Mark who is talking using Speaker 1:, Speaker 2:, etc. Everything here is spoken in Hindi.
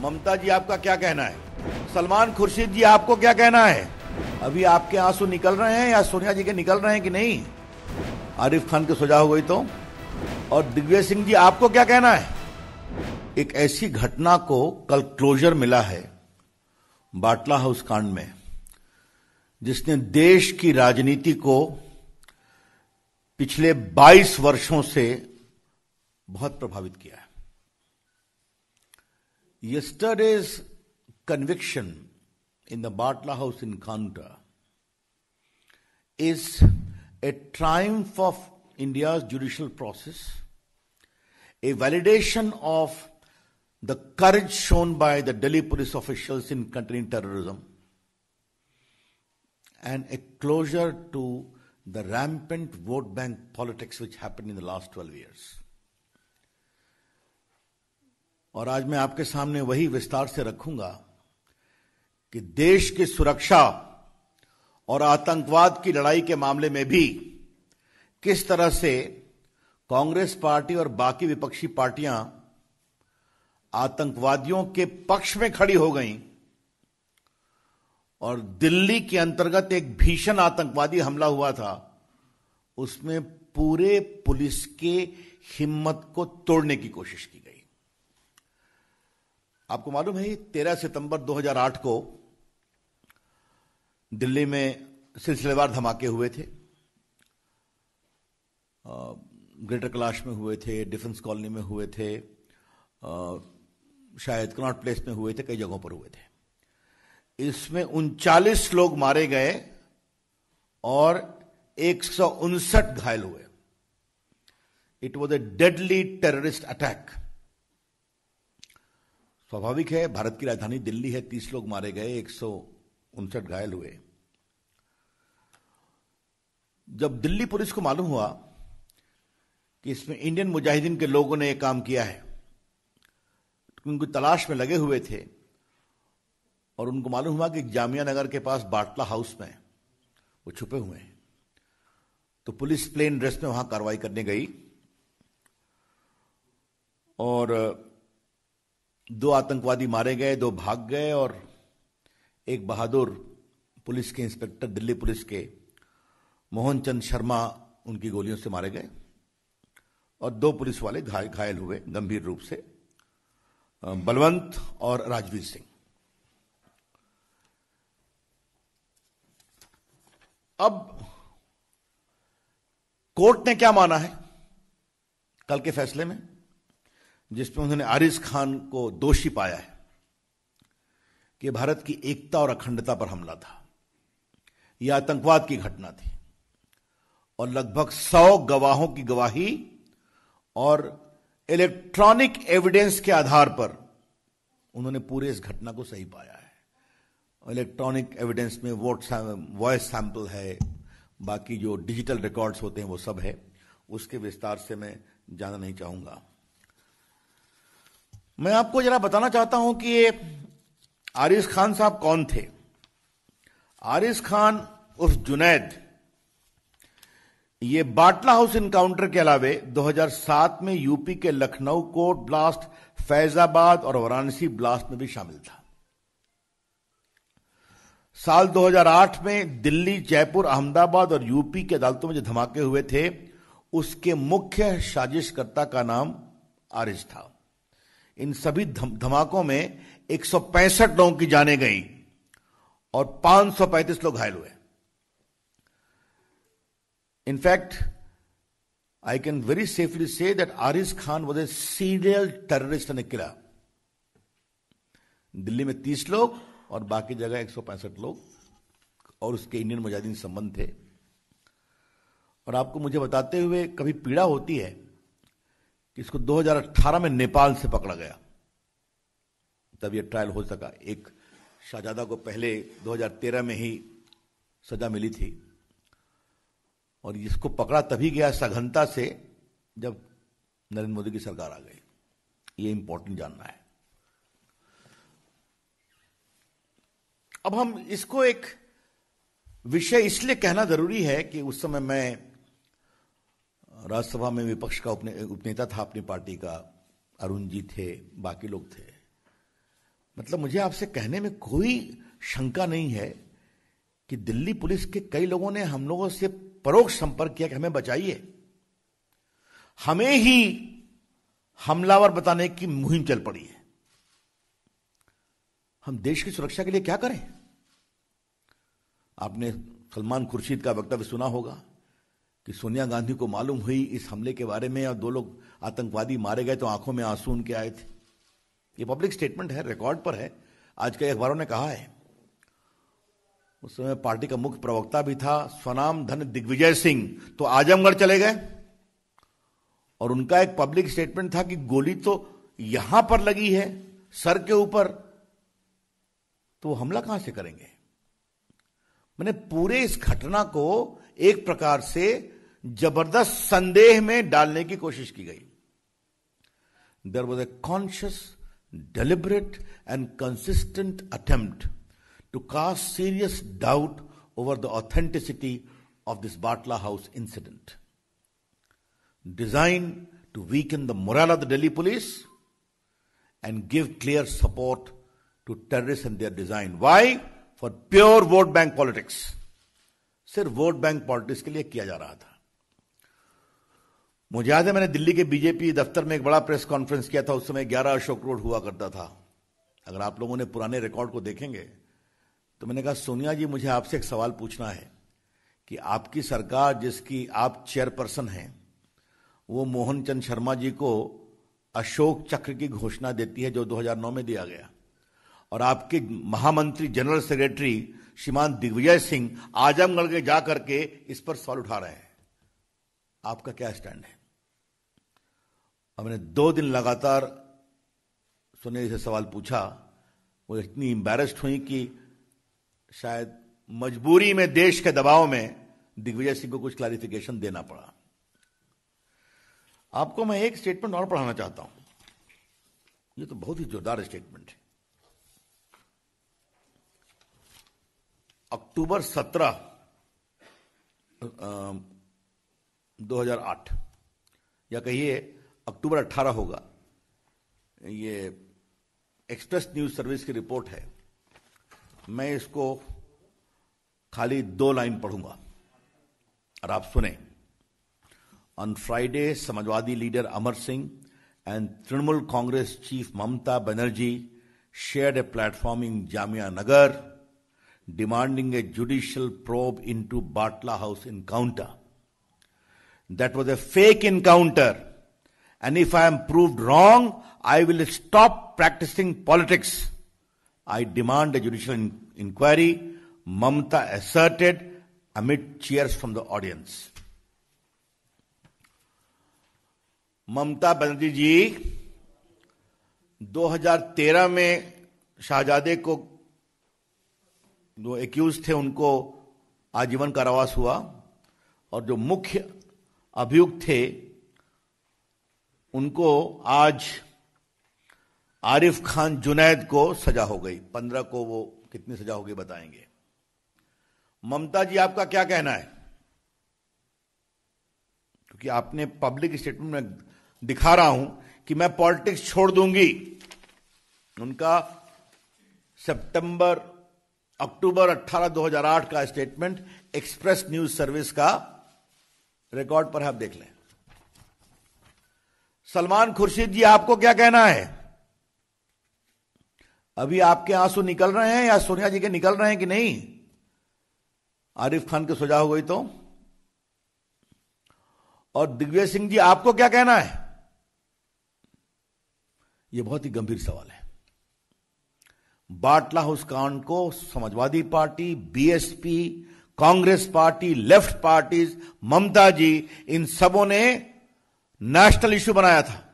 Speaker 1: ममता जी आपका क्या कहना है सलमान खुर्शीद जी आपको क्या कहना है अभी आपके आंसू निकल रहे हैं या सोनिया जी के निकल रहे हैं कि नहीं आरिफ खान के सजा हो गई तो और दिग्विजय सिंह जी आपको क्या कहना है एक ऐसी घटना को कल क्लोजर मिला है बाटला हाउस कांड में जिसने देश की राजनीति को पिछले 22 वर्षों से बहुत प्रभावित किया है Yesterday's conviction in the Bartla House encounter is a triumph of India's judicial process, a validation of the courage shown by the Delhi police officials in containing terrorism, and a closure to the rampant vote bank politics which happened in the last 12 years. और आज मैं आपके सामने वही विस्तार से रखूंगा कि देश की सुरक्षा और आतंकवाद की लड़ाई के मामले में भी किस तरह से कांग्रेस पार्टी और बाकी विपक्षी पार्टियां आतंकवादियों के पक्ष में खड़ी हो गईं और दिल्ली के अंतर्गत एक भीषण आतंकवादी हमला हुआ था उसमें पूरे पुलिस के हिम्मत को तोड़ने की कोशिश की आपको मालूम है तेरह सितंबर 2008 को दिल्ली में सिलसिलेवार धमाके हुए थे ग्रेटर कैलाश में हुए थे डिफेंस कॉलोनी में हुए थे शायद कनॉट प्लेस में हुए थे कई जगहों पर हुए थे इसमें उनचालीस लोग मारे गए और एक घायल हुए it was a deadly terrorist attack स्वाभाविक है भारत की राजधानी दिल्ली है तीस लोग मारे गए एक घायल हुए जब दिल्ली पुलिस को मालूम हुआ कि इसमें इंडियन मुजाहिदीन के लोगों ने यह काम किया है उनको तलाश में लगे हुए थे और उनको मालूम हुआ कि जामिया नगर के पास बाटला हाउस में वो छुपे हुए हैं तो पुलिस प्लेन ड्रेस में वहां कार्रवाई करने गई और दो आतंकवादी मारे गए दो भाग गए और एक बहादुर पुलिस के इंस्पेक्टर दिल्ली पुलिस के मोहन चंद शर्मा उनकी गोलियों से मारे गए और दो पुलिस वाले घाय, घायल हुए गंभीर रूप से बलवंत और राजवीर सिंह अब कोर्ट ने क्या माना है कल के फैसले में जिसमें उन्होंने आरिज खान को दोषी पाया है कि भारत की एकता और अखंडता पर हमला था यह आतंकवाद की घटना थी और लगभग सौ गवाहों की गवाही और इलेक्ट्रॉनिक एविडेंस के आधार पर उन्होंने पूरे इस घटना को सही पाया है इलेक्ट्रॉनिक एविडेंस में वोट वॉइस सैंपल है बाकी जो डिजिटल रिकॉर्ड्स होते हैं वो सब है उसके विस्तार से मैं जाना नहीं चाहूंगा मैं आपको जरा बताना चाहता हूं कि ये आरिस खान साहब कौन थे आरिस खान उर्फ जुनैद ये बाटला हाउस इनकाउंटर के अलावे 2007 में यूपी के लखनऊ कोर्ट ब्लास्ट फैजाबाद और वाराणसी ब्लास्ट में भी शामिल था साल 2008 में दिल्ली जयपुर अहमदाबाद और यूपी की अदालतों में जो धमाके हुए थे उसके मुख्य साजिशकर्ता का नाम आरिज था इन सभी धमाकों में एक लोगों की जाने गई और 535 लोग घायल हुए in fact I can very safely say that Ariz Khan was a serial terrorist ने किला दिल्ली में 30 लोग और बाकी जगह एक लोग और उसके इंडियन मुजाहिदीन संबंध थे और आपको मुझे बताते हुए कभी पीड़ा होती है कि इसको 2018 में नेपाल से पकड़ा गया तब यह ट्रायल हो सका एक शाहजादा को पहले 2013 में ही सजा मिली थी और इसको पकड़ा तभी गया सघनता से जब नरेंद्र मोदी की सरकार आ गई ये इंपॉर्टेंट जानना है अब हम इसको एक विषय इसलिए कहना जरूरी है कि उस समय मैं राज्यसभा में विपक्ष का उपने, उपनेता था अपनी पार्टी का अरुण जी थे बाकी लोग थे मतलब मुझे आपसे कहने में कोई शंका नहीं है कि दिल्ली पुलिस के कई लोगों ने हम लोगों से परोक्ष संपर्क किया कि हमें बचाइए हमें ही हमलावर बताने की मुहिम चल पड़ी है हम देश की सुरक्षा के लिए क्या करें आपने सलमान खुर्शीद का वक्तव्य सुना होगा कि सोनिया गांधी को मालूम हुई इस हमले के बारे में और दो लोग आतंकवादी मारे गए तो आंखों में आंसू उनके आए थे ये पब्लिक स्टेटमेंट है रिकॉर्ड पर है आज कई अखबारों ने कहा है उस समय पार्टी का मुख्य प्रवक्ता भी था स्वनाम धन दिग्विजय सिंह तो आजमगढ़ चले गए और उनका एक पब्लिक स्टेटमेंट था कि गोली तो यहां पर लगी है सर के ऊपर तो वो हमला कहां से करेंगे मैंने पूरे इस घटना को एक प्रकार से जबरदस्त संदेह में डालने की कोशिश की गई there was a conscious deliberate and consistent attempt to cast serious doubt over the authenticity of this Batla house incident design to weak in the moral of the Delhi police and give clear support to terrorist and their design why for pure vote bank politics सिर्फ वोट बैंक पॉलिटिक्स के लिए किया जा रहा था मुझे याद है मैंने दिल्ली के बीजेपी दफ्तर में एक बड़ा प्रेस कॉन्फ्रेंस किया था उस समय ग्यारह अशोक रोड हुआ करता था अगर आप लोगों ने पुराने रिकॉर्ड को देखेंगे तो मैंने कहा सोनिया जी मुझे आपसे एक सवाल पूछना है कि आपकी सरकार जिसकी आप चेयरपर्सन हैं वो मोहन चंद शर्मा जी को अशोक चक्र की घोषणा देती है जो 2009 में दिया गया और आपके महामंत्री जनरल सेक्रेटरी श्रीमान दिग्विजय सिंह आजमगढ़ के जाकर के इस पर सवाल उठा रहे हैं आपका क्या स्टैंड है हमने मैंने दो दिन लगातार सुने से सवाल पूछा वो इतनी इंबेरस्ड हुई कि शायद मजबूरी में देश के दबाव में दिग्विजय सिंह को कुछ क्लैरिफिकेशन देना पड़ा आपको मैं एक स्टेटमेंट और पढ़ाना चाहता हूं ये तो बहुत ही जोरदार स्टेटमेंट है अक्टूबर 17 2008 या कहिए अक्टूबर 18 होगा ये एक्सप्रेस न्यूज सर्विस की रिपोर्ट है मैं इसको खाली दो लाइन पढ़ूंगा और आप सुने on Friday Samajwadi leader Amar Singh and Trinamool Congress chief Mamata Banerjee shared a platform in Jamia Nagar demanding a judicial probe into Bartla House encounter. That was a fake encounter. And if I am proved wrong, I will stop practicing politics. I demand a judicial in- inquiry, Mamta asserted amid cheers from the audience. Mamata Banerjee ji 2013 में शाहजादे को जो एक्यूज थे उनको आजीवन कारावास हुआ और जो मुख्य अभियुक्त थे उनको आज आरिफ खान जुनैद को सजा हो गई पंद्रह को वो कितनी सजा होगी बताएंगे ममता जी आपका क्या कहना है क्योंकि आपने पब्लिक स्टेटमेंट में दिखा रहा हूं कि मैं पॉलिटिक्स छोड़ दूंगी उनका सितंबर अक्टूबर 18 2008 का स्टेटमेंट एक्सप्रेस न्यूज सर्विस का रिकॉर्ड पर आप देख लें सलमान खुर्शीद जी आपको क्या कहना है अभी आपके आंसू निकल रहे हैं या सोनिया जी के निकल रहे हैं कि नहीं आरिफ खान के सजा हो गई तो और दिग्विजय सिंह जी आपको क्या कहना है यह बहुत ही गंभीर सवाल है बाटला हाउस कांड को Samajwadi party BSP Congress party left parties Mamata ji इन सबों ने नेशनल इश्यू बनाया था